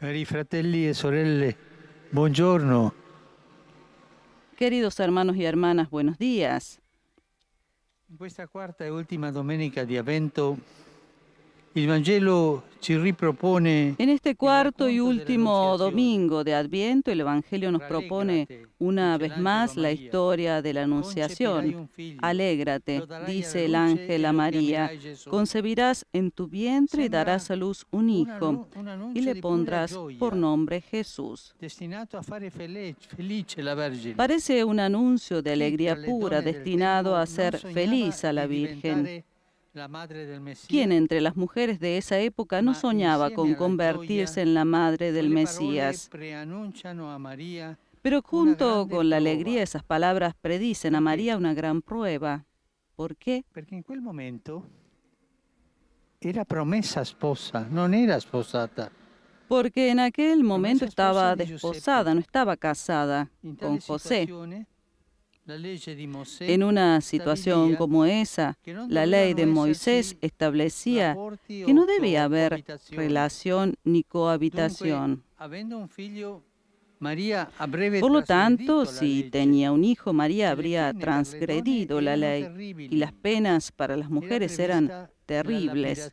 Cari fratelli e sorelle, buongiorno. Queridos hermanos y hermanas, buenos días. En esta cuarta y última domenica de Avento el Chirri propone. En este cuarto y último domingo de Adviento, el Evangelio nos propone una vez más la historia de la Anunciación. Alégrate, dice el ángel a María, concebirás en tu vientre y darás a luz un hijo, y le pondrás por nombre Jesús. Parece un anuncio de alegría pura destinado a hacer feliz a la Virgen. E ¿Quién entre las mujeres de esa época no soñaba con convertirse en la madre del Mesías? Pero junto con la alegría esas palabras predicen a María una gran prueba. ¿Por qué? Porque en aquel momento era promesa esposa, no era esposata. Porque en aquel momento estaba desposada, no estaba casada con José. En una situación como esa, la ley de Moisés establecía que no debía haber relación ni cohabitación. Por lo tanto, si tenía un hijo, María habría transgredido la ley y las penas para las mujeres eran terribles.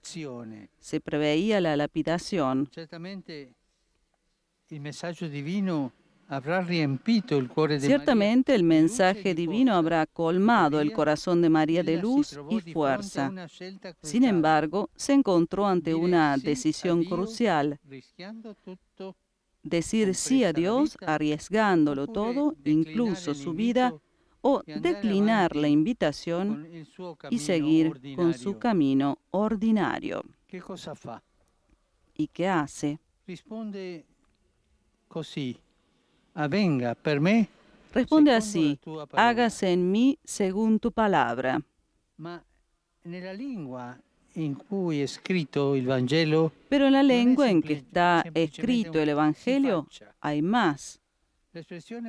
Se preveía la lapidación. El mensaje divino Ciertamente el mensaje divino habrá colmado el corazón de María de luz y fuerza. Sin embargo, se encontró ante una decisión crucial. Decir sí a Dios arriesgándolo todo, incluso su vida, o declinar la invitación y seguir con su camino ordinario. ¿Y qué hace? Responde así. Ah, Responde así, hágase en mí según tu palabra. Pero en la lengua en que está escrito el Evangelio hay más. La expresión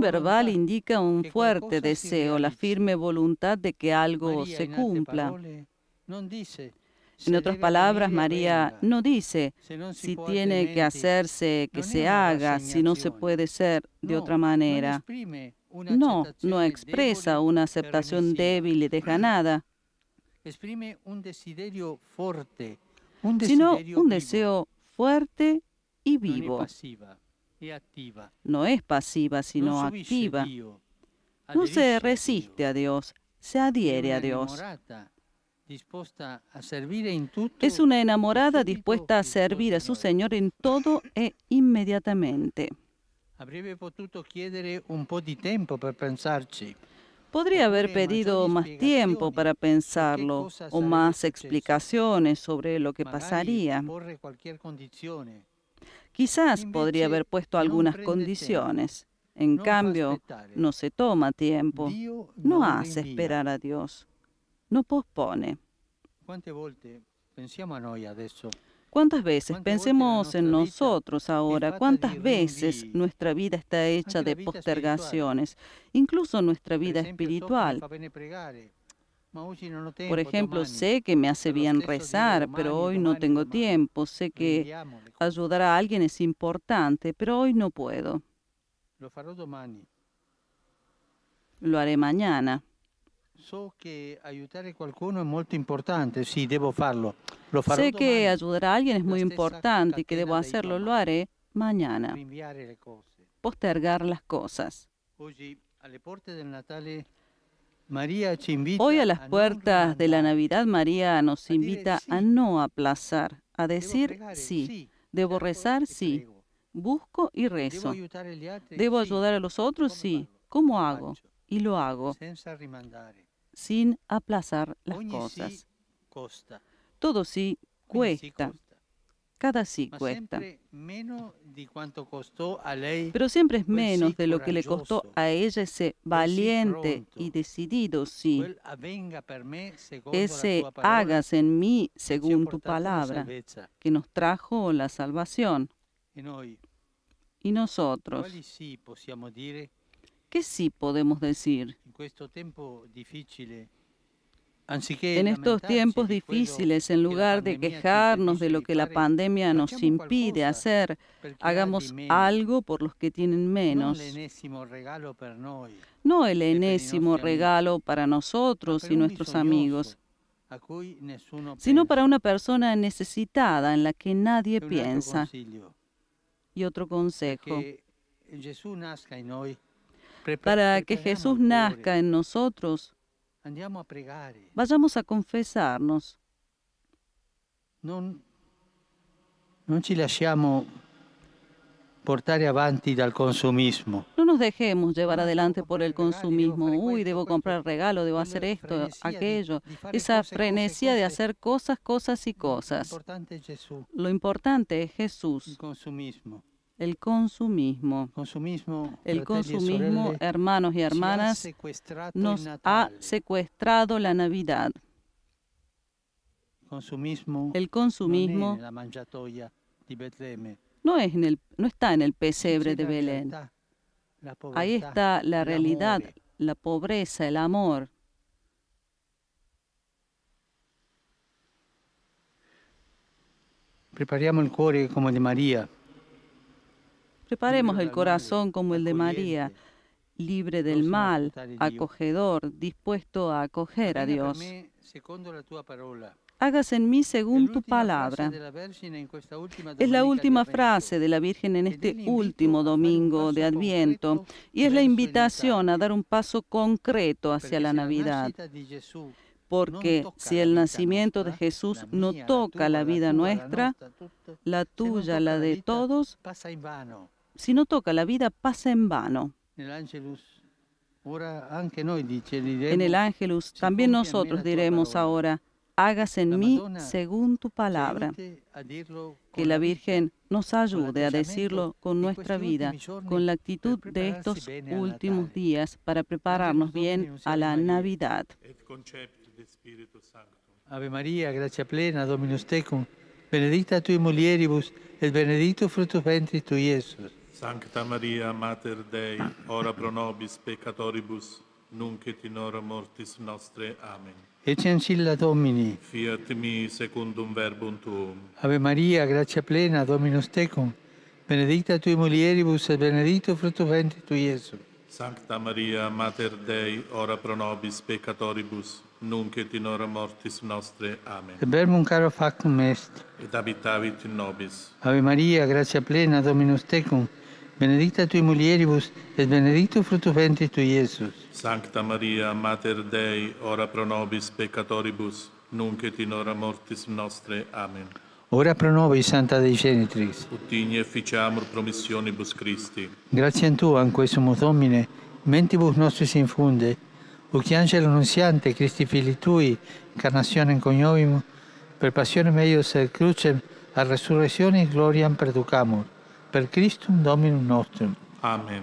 verbal indica un fuerte deseo, la firme voluntad de que algo se cumpla. En otras palabras, María no dice si tiene que hacerse, que se haga, si no se puede ser de otra manera. No, no expresa una aceptación débil y dejanada, sino un deseo fuerte y vivo. No es pasiva, sino activa. No se resiste a Dios, se adhiere a Dios. Es una enamorada dispuesta a servir a su Señor en todo e inmediatamente. Podría haber pedido más tiempo para pensarlo o más explicaciones sobre lo que pasaría. Quizás podría haber puesto algunas condiciones. En cambio, no se toma tiempo. No hace esperar a Dios no pospone. ¿Cuántas veces pensemos en nosotros ahora? ¿Cuántas veces nuestra vida está hecha de postergaciones? Incluso nuestra vida espiritual. Por ejemplo, sé que me hace bien rezar, pero hoy no tengo tiempo. Sé que ayudar a alguien es importante, pero hoy no puedo. Lo haré mañana que ayudar es muy importante, sí, debo farlo. Lo sé que ayudar a alguien es muy importante y que debo hacerlo, lo haré mañana. Postergar las cosas. Eh, Hoy a las puertas de la Navidad María nos invita a, no aplazar, a decir eh, sí. Debo rezar, sí. Busco y rezo. Debo ayudar a los otros, sí. ¿Cómo hago? Y lo hago sin aplazar las cosas. Todo sí cuesta. Cada sí cuesta. Pero siempre es menos de lo que le costó a ella ese valiente y decidido sí. Ese hagas en mí según tu palabra, que nos trajo la salvación. Y nosotros, ¿Qué sí podemos decir? En estos tiempos difíciles, en lugar de quejarnos de lo que la pandemia nos impide hacer, hagamos algo por los que tienen menos. No el enésimo regalo para nosotros y nuestros amigos, sino para una persona necesitada en la que nadie piensa. Y otro consejo para que Jesús nazca en nosotros, vayamos a confesarnos. No nos dejemos llevar adelante por el consumismo. Uy, debo comprar regalo, debo hacer esto, aquello. Esa frenesía de hacer cosas, cosas y cosas. Lo importante es Jesús. consumismo. El consumismo. el consumismo, hermanos y hermanas, nos ha secuestrado la Navidad. el consumismo no, es en el, no está en el pesebre de Belén. Ahí está la realidad, la pobreza, el amor. Preparamos el cuore como de María. Preparemos el corazón como el de María, libre del mal, acogedor, dispuesto a acoger a Dios. Hágase en mí según tu palabra. Es la última frase de la Virgen en este último domingo de Adviento y es la invitación a dar un paso concreto hacia la Navidad porque si el nacimiento de Jesús no toca la vida nuestra, la tuya, la de todos, pasa en vano. Si no toca la vida, pasa en vano. En el ángelus también nosotros diremos ahora, hágase en mí según tu palabra. Que la Virgen nos ayude a decirlo con nuestra vida, con la actitud de estos últimos días para prepararnos bien a la Navidad. Ave María, gracia plena, Dominus tecum, benedicta tu mulieribus, el benedictus fructus ventris tu Jesús. Sancta Maria, Mater Dei, ora pro nobis peccatoribus, nunc et in hora mortis nostre. Amen. Ecce ancilla Domini. Fiat mi secundum verbum tuum. Ave Maria, grazia plena, Dominus tecum, benedicta tui mulieribus et benedicto frutto ventris tui, Gesù. Sancta Maria, Mater Dei, ora pro nobis peccatoribus, nunc et in hora mortis nostre. Amen. Et verbum caro factum est. Et abitavit in nobis. Ave Maria, grazia plena, Dominus tecum, benedicta tui mulieribus, et benedictus fructus ventris tui, Iesus. Sancta Maria, Mater Dei, ora pro nobis peccatoribus, nunc et in hora mortis nostre. Amen. Ora pro nobis, Santa Dei Genitrix. Utigne efficiamur promissionibus Christi. Grazie a Tu, anque sumo Domine, mentibus nostris infunde, uc angelo nunciante Christi fili Tui, carnationem coniovimus, per passione eius et crucem, a resurrezione e gloria perducamur per Christum Dominum nostrum. Amen.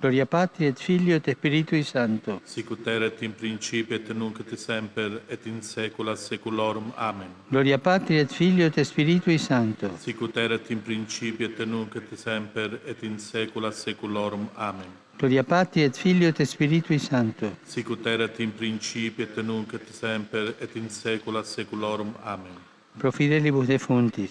Gloria Patri et Filio et Spiritui Santo. Sicut erat in principio et nunc et semper et in saecula saeculorum. Amen. Gloria Patri et Filio et Spiritui Santo. Sicut erat in principio et nunc et semper et in saecula saeculorum. Amen. Gloria Patri et Filio et Spiritui Santo. Sicut erat in principio et nunc et semper et in saecula saeculorum. Amen. Pro fidelibus defuntis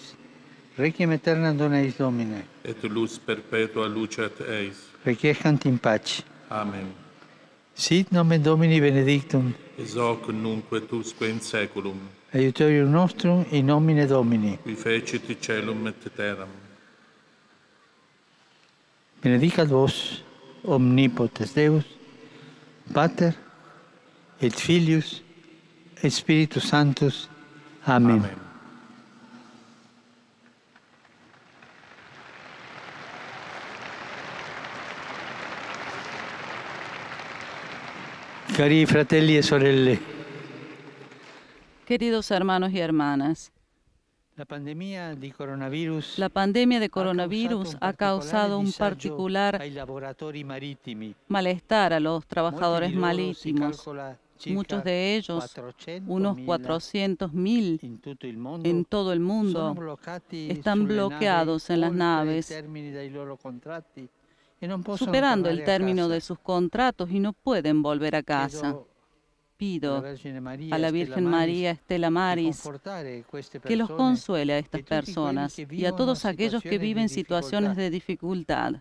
Requiem aeternam eis Domine. Et lus perpetua lucet eis. Requiescant in pace. Amen. Sit nomen Domini benedictum. Es hoc nunque tusque in saeculum. Aiuterium nostrum in nomine Domini. Qui fecit celum et terram. Benedicat vos, omnipotens Deus, Pater, et Filius, et Spiritus Sanctus. Amen. Amen. E Queridos hermanos y hermanas, la pandemia de coronavirus, la pandemia de coronavirus ha causado un particular malestar a los trabajadores marítimos. Muchos de ellos, unos 400.000 en todo el mundo, están bloqueados en las naves superando el término de sus contratos y no pueden volver a casa. Pido a la Virgen María Estela Maris que los consuele a estas personas y a todos aquellos que viven situaciones de dificultad.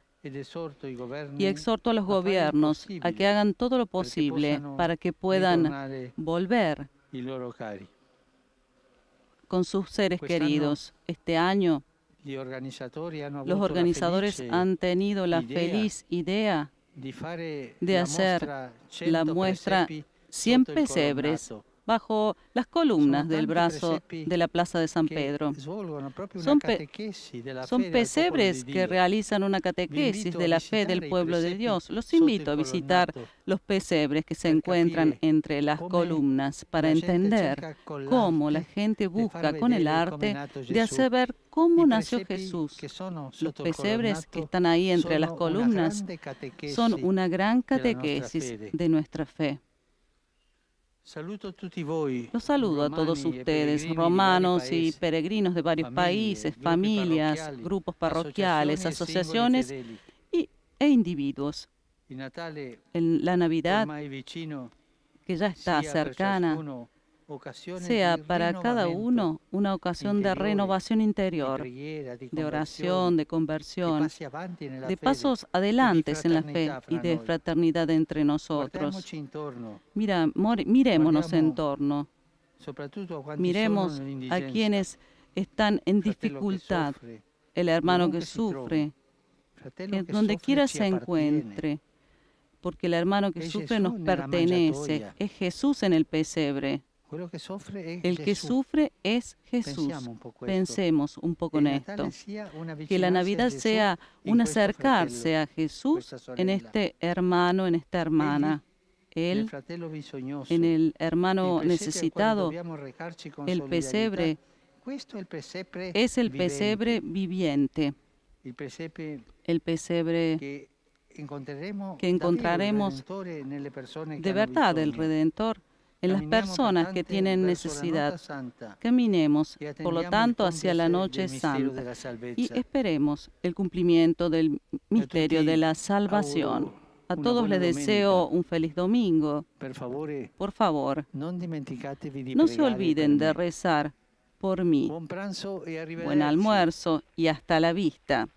Y exhorto a los gobiernos a que hagan todo lo posible para que puedan volver con sus seres queridos. Este año los organizadores han tenido la feliz idea de hacer la muestra 100 pesebres bajo las columnas del brazo de la Plaza de San Pedro. Son, pesebres que realizan una catequesis de la fe del pueblo de Dios. Los invito a visitar los pesebres que se encuentran entre las columnas para entender cómo la gente busca con el arte de hacer ver cómo nació Jesús. Los pesebres que están ahí entre las columnas son una gran catequesis de nuestra fe. Los saludo a todos e ustedes, romanos y peregrinos de varios países, familias, grupos parroquiales, e asociaciones e individuos. En la Navidad, que ya está cercana, sea para cada uno una ocasión de renovación interior, de oración, de conversión, de pasos adelantes en la fe y de fraternidad entre nosotros. Mira, en torno. Miremos a quienes están en dificultad, el hermano que sufre, donde quiera se encuentre, porque el hermano que sufre nos pertenece, es Jesús en el pesebre. El que sufre es Jesús. Pensemos un poco en esto. Que la Navidad sea un acercarse a Jesús en este hermano, en esta hermana. Él, en el hermano necesitado, el pesebre, es el pesebre viviente. El pesebre que encontraremos de verdad, el Redentor en las personas que tienen necesidad. Caminemos, por lo tanto, hacia la noche santa y esperemos el cumplimiento del misterio de la salvación. A todos les deseo un feliz domingo. Por favor, no se olviden de rezar por mí. E Buen almuerzo y hasta la vista.